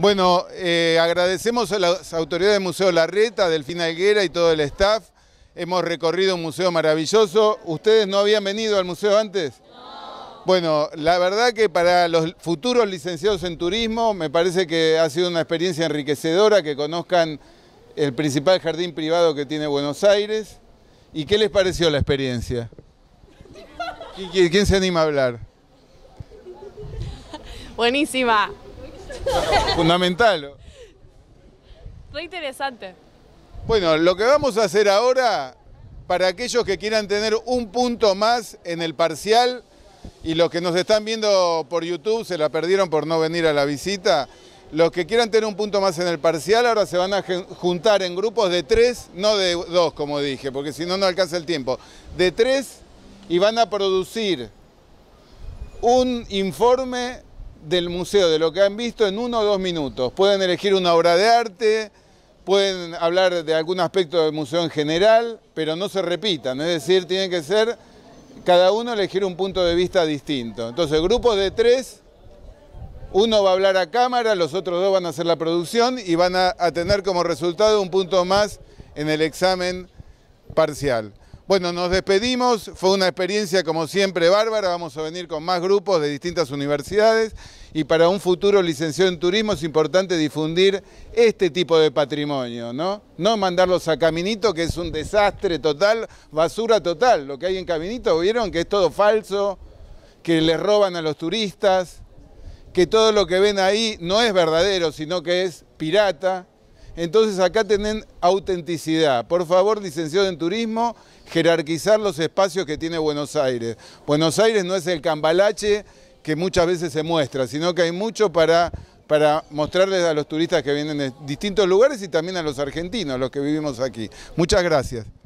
Bueno, eh, agradecemos a las autoridades del Museo Larreta, Delfina Higuera y todo el staff. Hemos recorrido un museo maravilloso. ¿Ustedes no habían venido al museo antes? No. Bueno, la verdad que para los futuros licenciados en turismo me parece que ha sido una experiencia enriquecedora que conozcan el principal jardín privado que tiene Buenos Aires. ¿Y qué les pareció la experiencia? ¿Quién se anima a hablar? Buenísima. Fundamental. muy interesante. Bueno, lo que vamos a hacer ahora, para aquellos que quieran tener un punto más en el parcial, y los que nos están viendo por YouTube se la perdieron por no venir a la visita, los que quieran tener un punto más en el parcial ahora se van a juntar en grupos de tres, no de dos como dije, porque si no, no alcanza el tiempo, de tres y van a producir un informe del museo, de lo que han visto, en uno o dos minutos. Pueden elegir una obra de arte, pueden hablar de algún aspecto del museo en general, pero no se repitan, es decir, tienen que ser cada uno elegir un punto de vista distinto. Entonces, grupos de tres, uno va a hablar a cámara, los otros dos van a hacer la producción y van a tener como resultado un punto más en el examen parcial. Bueno, nos despedimos, fue una experiencia como siempre bárbara, vamos a venir con más grupos de distintas universidades y para un futuro licenciado en turismo es importante difundir este tipo de patrimonio, ¿no? No mandarlos a Caminito, que es un desastre total, basura total. Lo que hay en Caminito, ¿vieron? Que es todo falso, que les roban a los turistas, que todo lo que ven ahí no es verdadero, sino que es pirata. Entonces acá tienen autenticidad. Por favor, licenciado en turismo, jerarquizar los espacios que tiene Buenos Aires. Buenos Aires no es el cambalache que muchas veces se muestra, sino que hay mucho para para mostrarles a los turistas que vienen de distintos lugares y también a los argentinos, los que vivimos aquí. Muchas gracias.